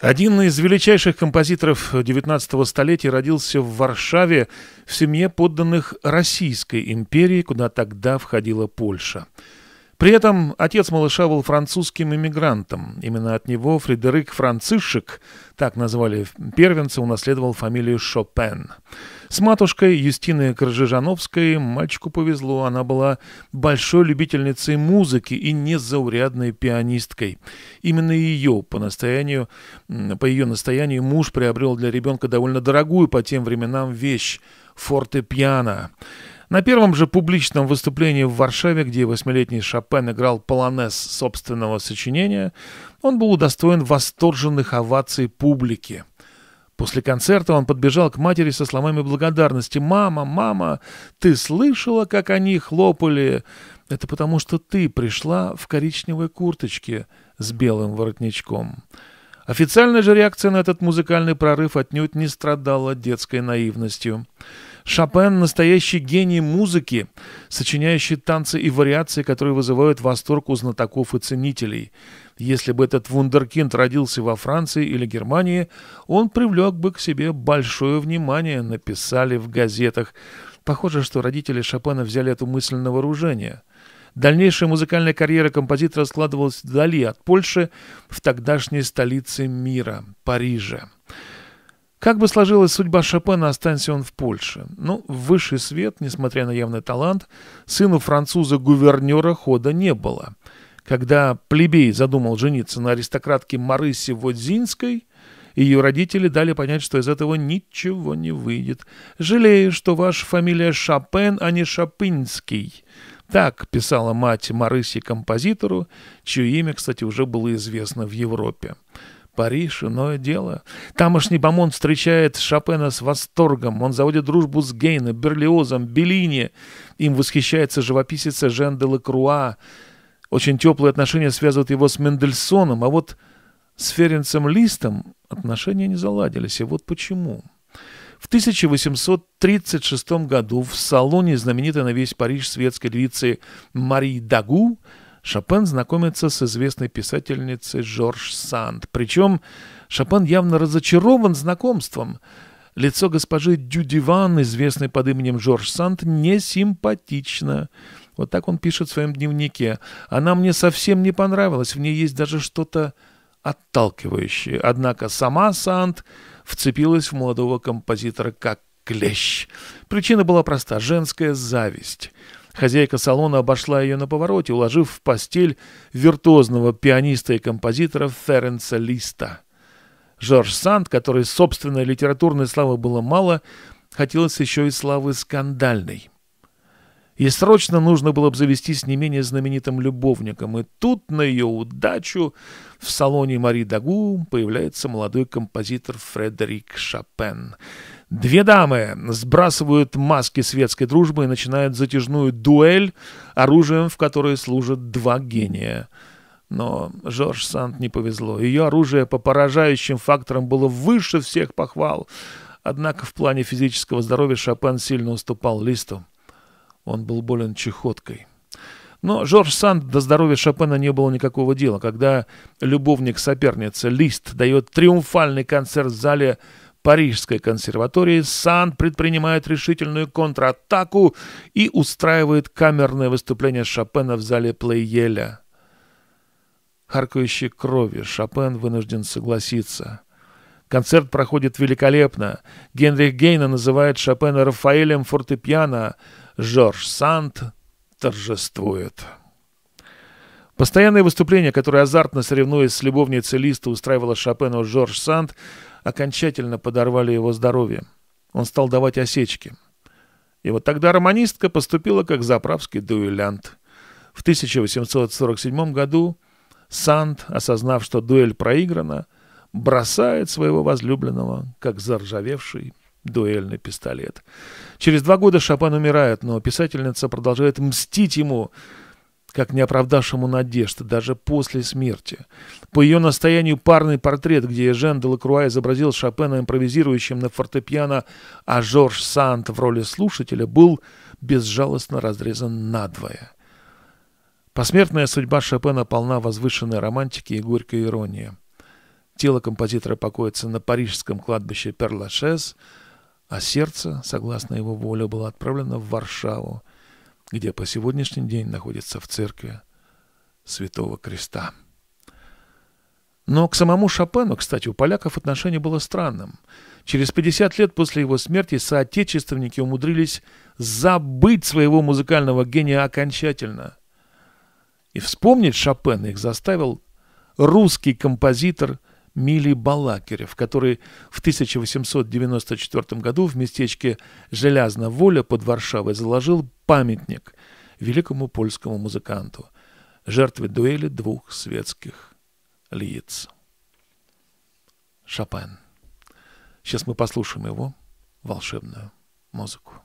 Один из величайших композиторов XIX столетия родился в Варшаве в семье подданных Российской империи, куда тогда входила Польша. При этом отец малыша был французским иммигрантом. Именно от него Фредерик Францишек, так назвали первенца, унаследовал фамилию Шопен. С матушкой Юстиной Крыжижановской мальчику повезло. Она была большой любительницей музыки и незаурядной пианисткой. Именно ее по, настоянию, по ее настоянию муж приобрел для ребенка довольно дорогую по тем временам вещь – фортепиано. На первом же публичном выступлении в Варшаве, где восьмилетний Шопен играл полонез собственного сочинения, он был удостоен восторженных оваций публики. После концерта он подбежал к матери со словами благодарности. «Мама, мама, ты слышала, как они хлопали? Это потому, что ты пришла в коричневой курточке с белым воротничком». Официальная же реакция на этот музыкальный прорыв отнюдь не страдала детской наивностью. Шопен – настоящий гений музыки, сочиняющий танцы и вариации, которые вызывают восторг у знатоков и ценителей. Если бы этот вундеркинд родился во Франции или Германии, он привлек бы к себе большое внимание, написали в газетах. Похоже, что родители Шопена взяли эту мысль на вооружение. Дальнейшая музыкальная карьера композитора складывалась вдали от Польши, в тогдашней столице мира – Париже. Как бы сложилась судьба Шопена, останься он в Польше. Ну, в высший свет, несмотря на явный талант, сыну француза-гувернера хода не было. Когда плебей задумал жениться на аристократке Марысе Водзинской, ее родители дали понять, что из этого ничего не выйдет. «Жалею, что ваша фамилия Шопен, а не Шопинский», так писала мать Марыси композитору, чье имя, кстати, уже было известно в Европе. Париж — иное дело. Тамошний Бамон встречает Шопена с восторгом. Он заводит дружбу с Гейна, Берлиозом, Беллини. Им восхищается живописица Жен де Лакруа. Очень теплые отношения связывают его с Мендельсоном, а вот с Ференцем Листом отношения не заладились. И вот почему. В 1836 году в салоне знаменитой на весь Париж светской львицы Марии Дагу Шопен знакомится с известной писательницей Жорж Санд. Причем Шопен явно разочарован знакомством. Лицо госпожи Дюдиван, известной под именем Жорж Санд, несимпатично. Вот так он пишет в своем дневнике. «Она мне совсем не понравилась, в ней есть даже что-то отталкивающее. Однако сама Санд вцепилась в молодого композитора как клещ. Причина была проста – женская зависть». Хозяйка салона обошла ее на повороте, уложив в постель виртуозного пианиста и композитора Ференса Листа. Жорж Санд, который собственной литературной славы было мало, хотелось еще и славы скандальной. И срочно нужно было обзавестись не менее знаменитым любовником. И тут на ее удачу в салоне Мари Дагу появляется молодой композитор Фредерик Шопен. Две дамы сбрасывают маски светской дружбы и начинают затяжную дуэль, оружием в которой служат два гения. Но Жорж Санд не повезло. Ее оружие по поражающим факторам было выше всех похвал. Однако в плане физического здоровья Шопен сильно уступал Листу. Он был болен чехоткой. Но Жорж Санд до здоровья Шопена не было никакого дела. Когда любовник соперницы Лист дает триумфальный концерт в зале Парижской консерватории, Санд предпринимает решительную контратаку и устраивает камерное выступление Шопена в зале Плейеля. Харкающий крови Шопен вынужден согласиться – Концерт проходит великолепно. Генрих Гейна называет Шопена Рафаэлем фортепиано. Жорж Сант торжествует. Постоянные выступления, которые азартно соревнуясь с любовницей Листа устраивала Шопену Жорж Сант, окончательно подорвали его здоровье. Он стал давать осечки. И вот тогда романистка поступила как заправский дуэлянт. В 1847 году Сант, осознав, что дуэль проиграна, бросает своего возлюбленного, как заржавевший дуэльный пистолет. Через два года Шопен умирает, но писательница продолжает мстить ему, как неоправдавшему надежд, даже после смерти. По ее настоянию парный портрет, где Жен де Лакруа изобразил Шопена импровизирующим на фортепиано, а Жорж Сант в роли слушателя был безжалостно разрезан надвое. Посмертная судьба Шопена полна возвышенной романтики и горькой иронии – Тело композитора покоится на парижском кладбище Перлашес, а сердце, согласно его воле, было отправлено в Варшаву, где по сегодняшний день находится в церкви Святого Креста. Но к самому Шопену, кстати, у поляков отношение было странным. Через 50 лет после его смерти соотечественники умудрились забыть своего музыкального гения окончательно. И вспомнить Шопена их заставил русский композитор – Мили Балакирев, который в 1894 году в местечке Желязна Воля под Варшавой заложил памятник великому польскому музыканту, жертве дуэли двух светских лиц. Шопен. Сейчас мы послушаем его волшебную музыку.